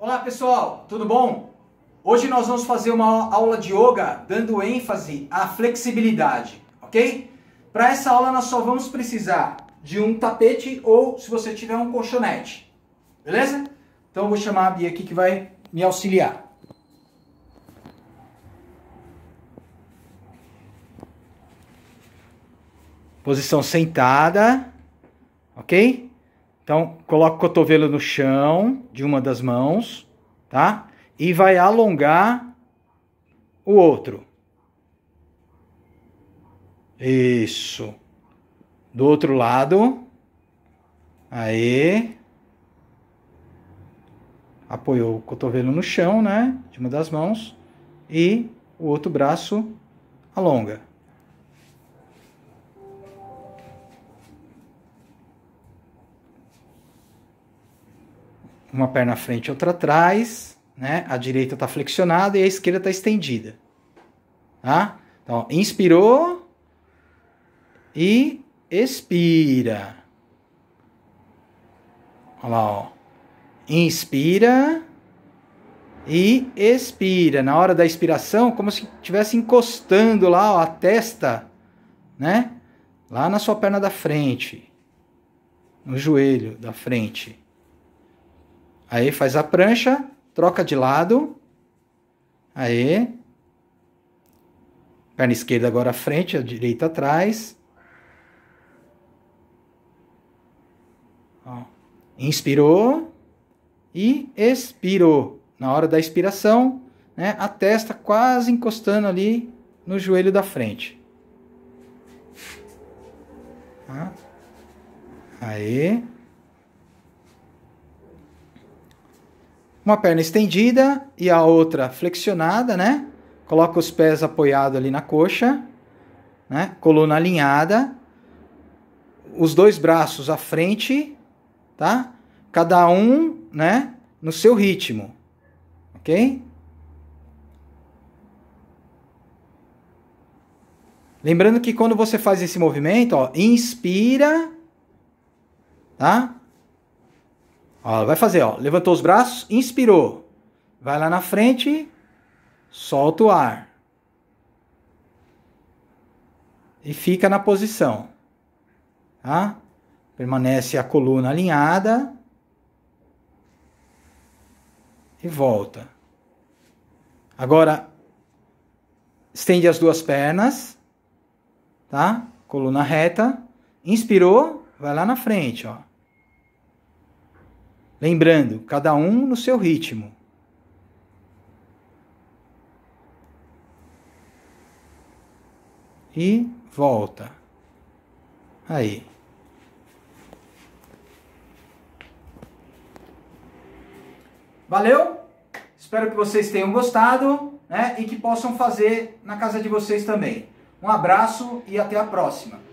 Olá pessoal, tudo bom? Hoje nós vamos fazer uma aula de yoga dando ênfase à flexibilidade, ok? Para essa aula nós só vamos precisar de um tapete ou se você tiver um colchonete, beleza? Então eu vou chamar a Bia aqui que vai me auxiliar. Posição sentada, ok? Então, coloca o cotovelo no chão de uma das mãos, tá? E vai alongar o outro. Isso. Do outro lado. Aí. Apoiou o cotovelo no chão, né? De uma das mãos. E o outro braço alonga. uma perna à frente outra atrás, né? A direita está flexionada e a esquerda está estendida. Tá? Então, inspirou e expira. Olha lá, ó. Inspira e expira. Na hora da expiração, como se estivesse encostando lá ó, a testa, né? Lá na sua perna da frente, no joelho da frente. Aí faz a prancha, troca de lado. Aí. Perna esquerda agora à frente, a direita atrás. Ó. Inspirou e expirou. Na hora da expiração, né, a testa quase encostando ali no joelho da frente. Tá? Aí. uma perna estendida e a outra flexionada, né? Coloca os pés apoiados ali na coxa, né? Coluna alinhada, os dois braços à frente, tá? Cada um, né? No seu ritmo, ok? Lembrando que quando você faz esse movimento, ó, inspira, tá? Ó, vai fazer, ó. Levantou os braços, inspirou. Vai lá na frente, solta o ar. E fica na posição. Tá? Permanece a coluna alinhada. E volta. Agora, estende as duas pernas. Tá? Coluna reta. Inspirou, vai lá na frente, ó. Lembrando, cada um no seu ritmo. E volta. Aí. Valeu? Espero que vocês tenham gostado né? e que possam fazer na casa de vocês também. Um abraço e até a próxima.